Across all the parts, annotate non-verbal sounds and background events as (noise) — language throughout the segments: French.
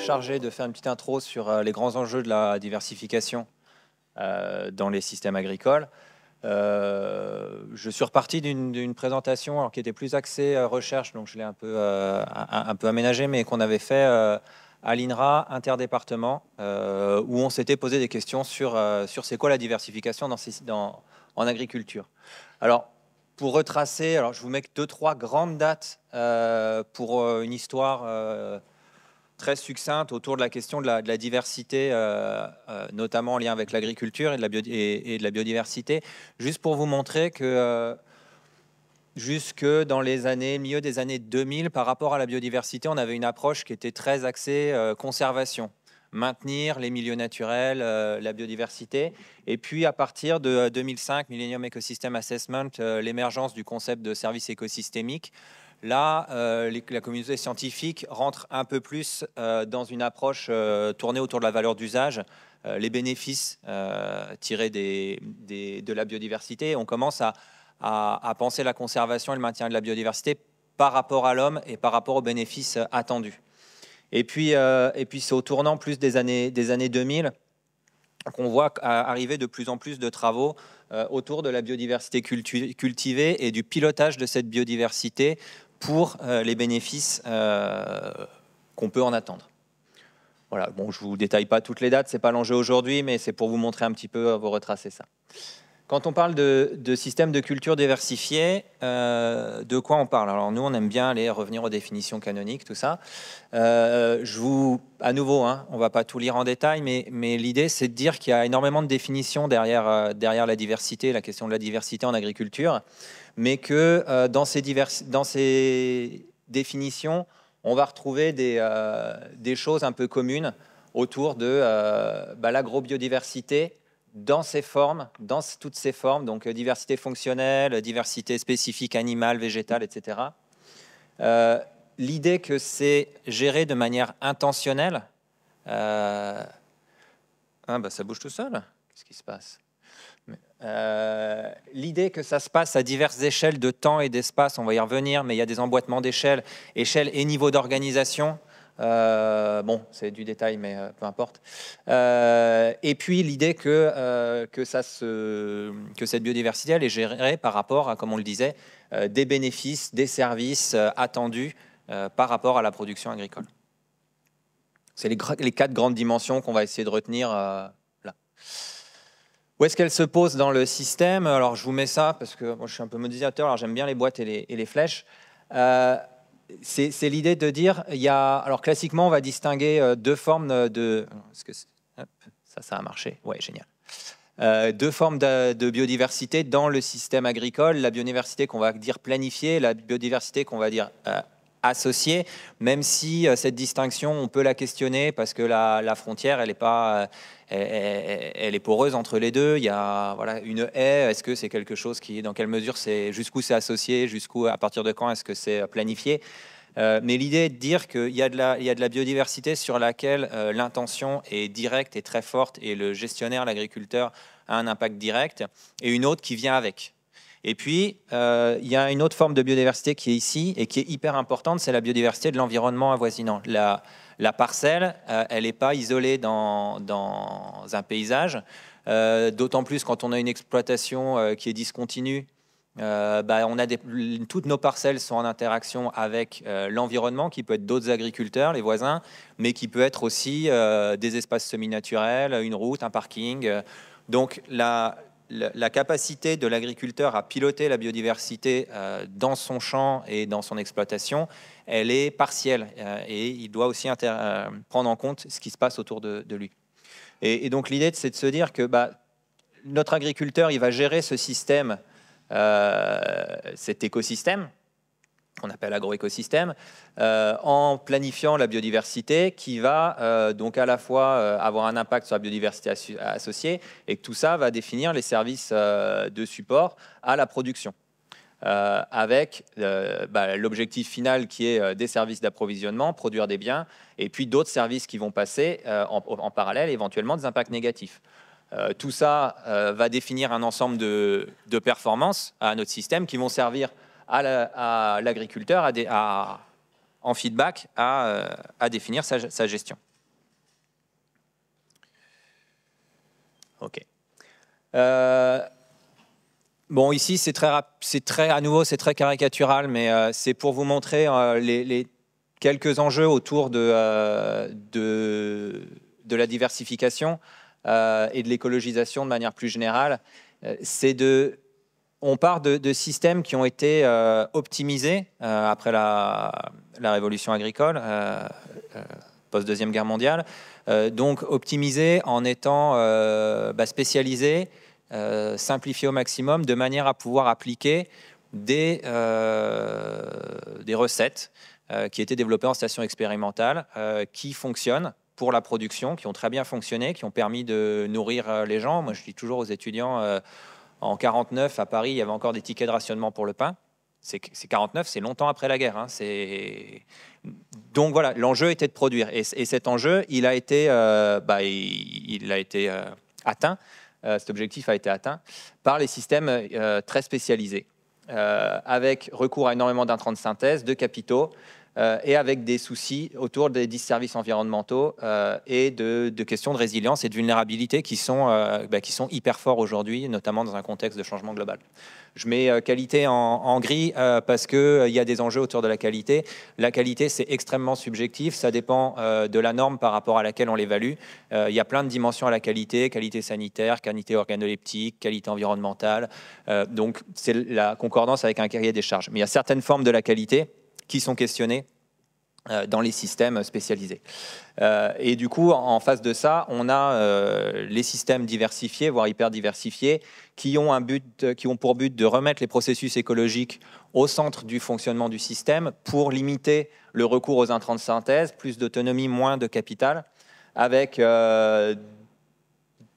chargé de faire une petite intro sur euh, les grands enjeux de la diversification euh, dans les systèmes agricoles. Euh, je suis reparti d'une présentation qui était plus axée recherche, donc je l'ai un, peu un, peu aménagée, mais qu'on avait fait à l'INRA interdépartement, où on s'était posé des questions sur, sur c'est quoi la diversification dans, dans, en agriculture. Alors, pour retracer, alors je vous mets deux, trois grandes dates pour une histoire très succincte autour de la question de la, diversité, euh, euh, notamment en lien avec l'agriculture et, de la et, de la biodiversité, juste pour vous montrer que euh, jusque dans les années, milieu des années 2000, par rapport à la biodiversité, on avait une approche qui était très axée conservation maintenir les milieux naturels, la biodiversité. Et puis à partir de 2005, Millennium Ecosystem Assessment, l'émergence du concept de service écosystémique, Là, euh, la communauté scientifique rentre un peu plus euh, dans une approche euh, tournée autour de la valeur d'usage, les bénéfices tirés de la biodiversité. On commence à, à, penser la conservation et le maintien de la biodiversité par rapport à l'homme et par rapport aux bénéfices attendus. Et puis, et puis c'est au tournant plus des années, des années 2000 qu'on voit arriver de plus en plus de travaux autour de la biodiversité cultivée et du pilotage de cette biodiversité pour euh, les bénéfices euh, qu'on peut en attendre. Voilà, bon, je ne vous détaille pas toutes les dates, ce n'est pas l'enjeu aujourd'hui, mais c'est pour vous montrer un petit peu, euh, vous retracer ça. Quand on parle de, système de culture diversifié, euh, de quoi on parle Alors nous, on aime bien aller revenir aux définitions canoniques, tout ça. Euh, je vous, à nouveau, on hein, on va pas tout lire en détail, mais, l'idée, c'est de dire qu'il y a énormément de définitions derrière, euh, derrière la diversité, la question de la diversité en agriculture, mais que dans, ces dans ces définitions, on va retrouver des, choses un peu communes autour de bah, l'agrobiodiversité, dans ces formes, dans toutes ces formes, donc euh, diversité fonctionnelle, euh, diversité spécifique animale, végétale, etc. Euh, l'idée que c'est géré de manière intentionnelle, ah, ça bouge tout seul. Qu'est-ce qui se passe l'idée que ça se passe à diverses échelles de temps et d'espace, on va y revenir, mais il y a des emboîtements d'échelle, échelle et niveau d'organisation. Euh, bon, c'est du détail, mais euh, peu importe. Euh, et puis l'idée que, que, ça se, que cette biodiversité, elle est gérée par rapport à, comme on le disait, des bénéfices, des services attendus par rapport à la production agricole. C'est les, quatre grandes dimensions qu'on va essayer de retenir là. Où est-ce qu'elle se pose dans le système Alors je vous mets ça parce que moi, je suis un peu modélisateur, alors j'aime bien les boîtes et les, et les flèches c'est l'idée de dire, il y a, alors classiquement, on va distinguer euh, deux formes de... ça, ça a marché. Ouais, génial. Euh, deux formes de, biodiversité dans le système agricole. La biodiversité qu'on va dire planifiée, la biodiversité qu'on va dire euh, associés, même si euh, cette distinction, on peut la questionner parce que la, frontière, elle est pas, euh, elle, est poreuse entre les deux. Il y a voilà une haie. Est-ce que c'est quelque chose qui, dans quelle mesure c'est, jusqu'où c'est associé, jusqu'où, à partir de quand est-ce que c'est euh, planifié? mais l'idée est de dire qu'il y, a de la, il y a de la biodiversité sur laquelle l'intention est directe et très forte et le gestionnaire, l'agriculteur, a un impact direct et une autre qui vient avec. Et puis, euh, il y a une autre forme de biodiversité qui est ici et qui est hyper importante, c'est la biodiversité de l'environnement avoisinant. La, la parcelle, euh, elle n'est pas isolée dans, un paysage, euh, d'autant plus quand on a une exploitation qui est discontinue. Bah, on a des, toutes nos parcelles sont en interaction avec l'environnement, qui peut être d'autres agriculteurs, les voisins, mais qui peut être aussi des espaces semi-naturels, une route, un parking. Donc la, la capacité de l'agriculteur à piloter la biodiversité euh, dans son champ et dans son exploitation, elle est partielle euh, et il doit aussi euh, prendre en compte ce qui se passe autour de, lui. Et, donc l'idée, c'est de se dire que bah, notre agriculteur, il va gérer ce système, cet écosystème, qu'on appelle agroécosystème, euh, en planifiant la biodiversité qui va euh, donc à la fois euh, avoir un impact sur la biodiversité associée et que tout ça va définir les services de support à la production. avec bah, l'objectif final qui est des services d'approvisionnement, produire des biens, et puis d'autres services qui vont passer en, parallèle, éventuellement des impacts négatifs. tout ça va définir un ensemble de, de performances à notre système qui vont servir à l'agriculteur en feedback à, euh, définir sa, gestion. OK. Euh, bon, ici, c'est très, très, à nouveau, c'est très caricatural, mais euh, c'est pour vous montrer les, quelques enjeux autour de, de la diversification et de l'écologisation de manière plus générale. c'est de on part de, systèmes qui ont été euh, optimisés euh, après la, révolution agricole, euh, post-deuxième guerre mondiale, donc optimisés en étant bah, spécialisés, simplifiés au maximum, de manière à pouvoir appliquer des, des recettes qui étaient développées en station expérimentale, qui fonctionnent pour la production, qui ont très bien fonctionné, qui ont permis de nourrir les gens. Moi, je dis toujours aux étudiants en 49, à Paris, il y avait encore des tickets de rationnement pour le pain. C'est 49, c'est longtemps après la guerre. Hein. Donc voilà, l'enjeu était de produire. Et, cet enjeu, il a été, euh, bah, il, a été euh, atteint, euh, cet objectif a été atteint par les systèmes très spécialisés, avec recours à énormément d'intrants de synthèse, de capitaux, euh, et avec des soucis autour des 10 services environnementaux euh, et de, questions de résilience et de vulnérabilité qui sont, euh, bah, qui sont hyper forts aujourd'hui, notamment dans un contexte de changement global. Je mets qualité en, gris parce qu'il y a des enjeux autour de la qualité. La qualité, c'est extrêmement subjectif, ça dépend de la norme par rapport à laquelle on l'évalue. il y a plein de dimensions à la qualité, qualité sanitaire, qualité organoleptique, qualité environnementale. donc c'est la concordance avec un cahier des charges. Mais il y a certaines formes de la qualité qui sont questionnés euh, dans les systèmes spécialisés. Euh, et du coup, en face de ça, on a euh, les systèmes diversifiés, voire hyper diversifiés, qui ont, un but, qui ont pour but de remettre les processus écologiques au centre du fonctionnement du système pour limiter le recours aux intrants de synthèse, plus d'autonomie, moins de capital, avec euh,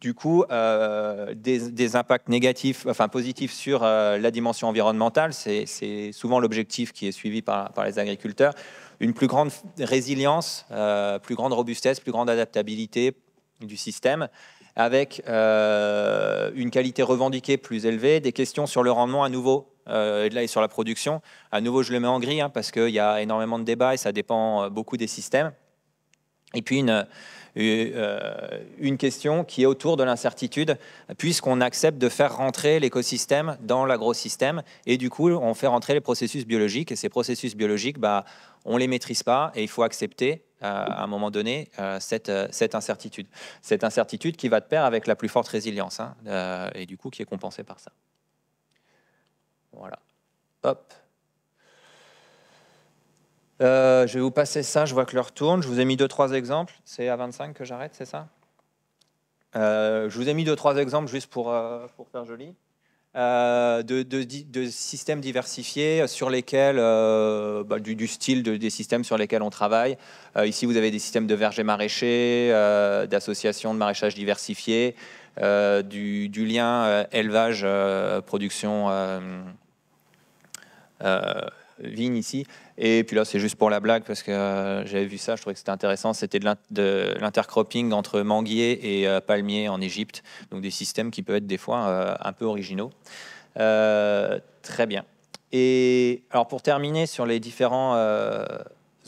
du coup, euh, des, impacts négatifs, enfin positifs sur euh, la dimension environnementale, c'est souvent l'objectif qui est suivi par, les agriculteurs, une plus grande résilience, euh, plus grande robustesse, plus grande adaptabilité du système, avec une qualité revendiquée plus élevée, des questions sur le rendement à nouveau. et là, et sur la production, à nouveau, je le mets en gris hein, parce qu'il y a énormément de débats et ça dépend beaucoup des systèmes. Et puis une, euh, une question qui est autour de l'incertitude, puisqu'on accepte de faire rentrer l'écosystème dans l'agro-système et du coup, on fait rentrer les processus biologiques, et ces processus biologiques, bah, on ne les maîtrise pas, et il faut accepter euh, à un moment donné euh, cette, incertitude. Cette incertitude qui va de pair avec la plus forte résilience, hein, et du coup, qui est compensée par ça. Voilà. Hop. Euh, je vais vous passer ça, je vois que l'heure tourne. Je vous ai mis deux, trois exemples. C'est à 25 que j'arrête, c'est ça euh, Je vous ai mis deux, trois exemples juste pour, euh, pour faire joli. De, de, de, systèmes diversifiés sur lesquels, bah, du, style des systèmes sur lesquels on travaille. ici, vous avez des systèmes de vergers maraîchers, d'associations de maraîchage diversifiés, du, du, lien élevage-production vignes ici. Et puis là, c'est juste pour la blague parce que euh, j'avais vu ça, je trouvais que c'était intéressant. C'était de l'intercropping entre manguiers et euh, palmiers en Égypte. Donc des systèmes qui peuvent être des fois euh, un peu originaux. très bien. Et alors pour terminer sur les différents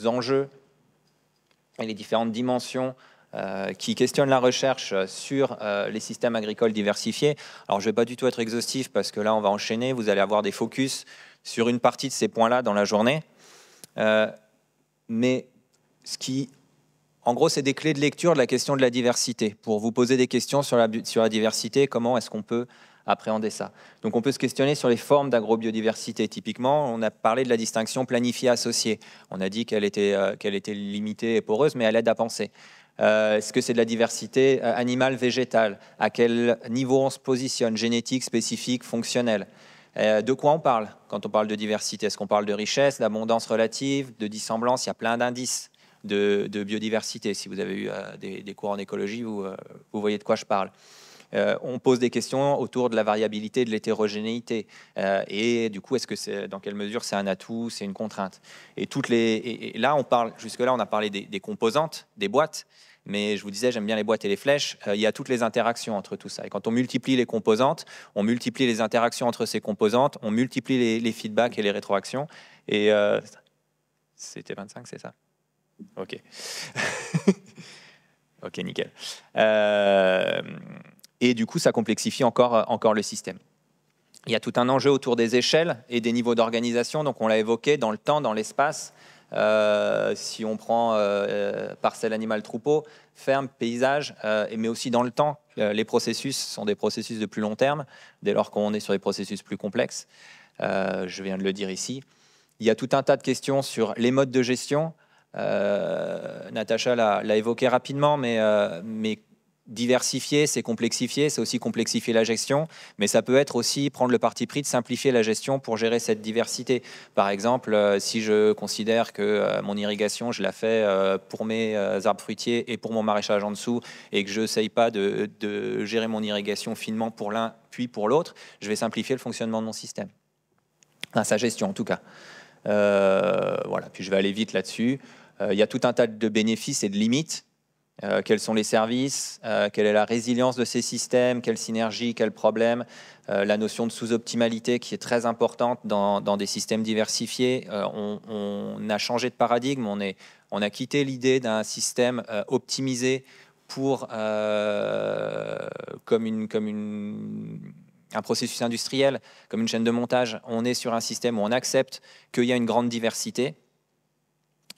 enjeux et les différentes dimensions qui questionnent la recherche sur les systèmes agricoles diversifiés. Alors, je ne vais pas du tout être exhaustif parce que là, on va enchaîner. Vous allez avoir des focus sur une partie de ces points-là dans la journée. Euh, mais ce qui, en gros, c'est des clés de lecture de la question de la diversité, pour vous poser des questions sur la, sur la diversité, comment est-ce qu'on peut appréhender ça. Donc on peut se questionner sur les formes d'agrobiodiversité. Typiquement, on a parlé de la distinction planifiée-associée. On a dit qu'elle était, euh, qu'elle était limitée et poreuse, mais elle aide à penser. Euh, est-ce que c'est de la diversité animale, végétale À quel niveau on se positionne Génétique, spécifique, fonctionnelle euh, de quoi on parle quand on parle de diversité Est-ce qu'on parle de richesse, d'abondance relative, de dissemblance Il y a plein d'indices de, biodiversité. Si vous avez eu euh, des, cours en écologie, euh, vous, voyez de quoi je parle. on pose des questions autour de la variabilité, de l'hétérogénéité, et du coup, est-ce que c'est dans quelle mesure c'est un atout, c'est une contrainte Et toutes les, là, on parle jusque là, on a parlé des composantes, des boîtes mais je vous disais, j'aime bien les boîtes et les flèches, euh, il y a toutes les interactions entre tout ça. Et quand on multiplie les composantes, on multiplie les interactions entre ces composantes, on multiplie les, feedbacks et les rétroactions. Et euh, c'était 25, c'est ça Ok. (laughs) ok, nickel. Euh, et du coup, ça complexifie encore, encore le système. Il y a tout un enjeu autour des échelles et des niveaux d'organisation, donc on l'a évoqué dans le temps, dans l'espace. Euh, si on prend euh, euh parcelle troupeaux, troupeau, ferme, paysage, euh, mais aussi dans le temps. les processus sont des processus de plus long terme, dès lors qu'on est sur des processus plus complexes. je viens de le dire ici. Il y a tout un tas de questions sur les modes de gestion. Natacha l'a évoqué rapidement, mais, mais diversifier, c'est complexifier, c'est aussi complexifier la gestion, mais ça peut être aussi prendre le parti pris de simplifier la gestion pour gérer cette diversité. Par exemple, euh, si je considère que euh, mon irrigation, je la fais euh, pour mes arbres fruitiers et pour mon maraîchage en dessous, et que je n'essaye pas de, gérer mon irrigation finement pour l'un puis pour l'autre, je vais simplifier le fonctionnement de mon système. sa gestion en tout cas. voilà, puis je vais aller vite là-dessus. Il y a tout un tas de bénéfices et de limites. Euh, quels sont les services, euh, quelle est la résilience de ces systèmes, Quelle synergie Quel problème euh, la notion de sous-optimalité qui est très importante dans, des systèmes diversifiés. On, a changé de paradigme, on, a quitté l'idée d'un système optimisé pour comme un processus industriel, comme une chaîne de montage, on est sur un système où on accepte qu'il y a une grande diversité,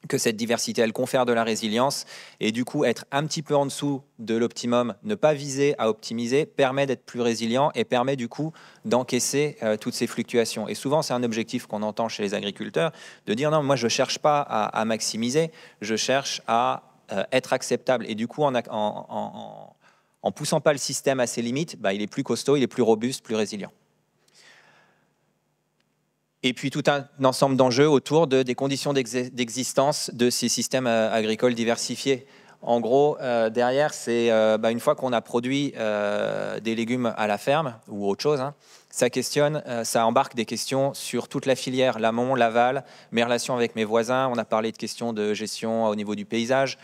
que cette diversité, elle confère de la résilience. Et du coup, être un petit peu en dessous de l'optimum, ne pas viser à optimiser, permet d'être plus résilient et permet du coup d'encaisser euh, toutes ces fluctuations. Et souvent, c'est un objectif qu'on entend chez les agriculteurs, de dire non, moi, je ne cherche pas à, maximiser, je cherche à euh, être acceptable. Et du coup, en, en, poussant pas le système à ses limites, bah, il est plus costaud, il est plus robuste, plus résilient et puis tout un ensemble d'enjeux autour de, des conditions d'existence de ces systèmes euh, agricoles diversifiés. En gros, euh, derrière, c'est euh, bah, une fois qu'on a produit euh, des légumes à la ferme ou autre chose, hein, ça questionne, ça embarque des questions sur toute la filière, l'amont, l'aval, mes relations avec mes voisins. On a parlé de questions de gestion au niveau du paysage.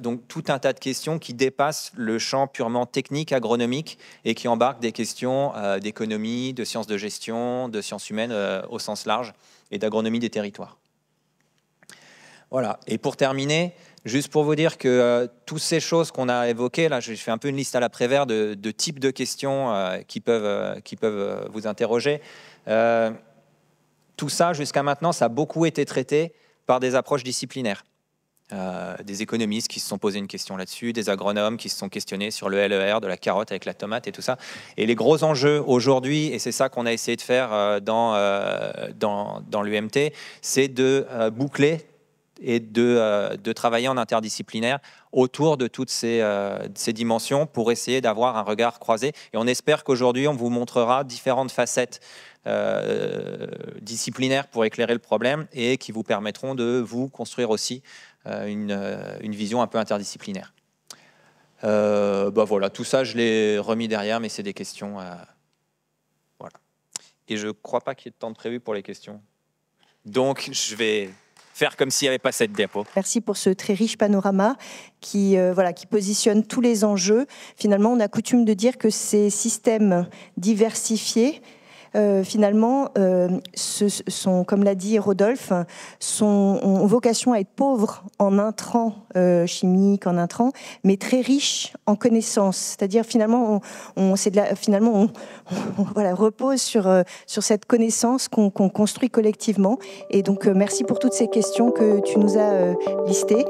donc tout un tas de questions qui dépassent le champ purement technique, agronomique, et qui embarquent des questions d'économie, de sciences de gestion, de sciences humaines au sens large, et d'agronomie des territoires. Voilà. Et pour terminer, Juste pour vous dire que euh, toutes ces choses qu'on a évoquées, là, je fais un peu une liste à la Prévert de, types de questions euh, qui peuvent, euh, qui peuvent vous interroger. tout ça, jusqu'à maintenant, ça a beaucoup été traité par des approches disciplinaires. des économistes qui se sont posés une question là-dessus, des agronomes qui se sont questionnés sur le LER, de la carotte avec la tomate et tout ça. Et les gros enjeux aujourd'hui, et c'est ça qu'on a essayé de faire dans, dans, dans l'UMT, c'est de boucler et euh, de, travailler en interdisciplinaire autour de toutes euh, ces, dimensions pour essayer d'avoir un regard croisé. Et on espère qu'aujourd'hui, on vous montrera différentes facettes euh, disciplinaires pour éclairer le problème et qui vous permettront de vous construire aussi une, vision un peu interdisciplinaire. bah voilà, tout ça, je l'ai remis derrière, mais c'est des questions. voilà. Et je ne crois pas qu'il y ait de temps de prévu pour les questions. Donc, je vais faire comme s'il n'y avait pas cette dépôt. Merci pour ce très riche panorama qui, euh, voilà, qui positionne tous les enjeux. Finalement, on a coutume de dire que ces systèmes diversifiés euh, finalement, euh, ce sont, comme l'a dit Rodolphe, ont vocation à être pauvres en intrants euh, chimiques, en intrants, mais très riches en connaissances. C'est-à-dire, finalement, on, de finalement, (laughs) on, voilà, repose sur, sur cette connaissance qu'on construit collectivement. Et donc, merci pour toutes ces questions que tu nous as listées.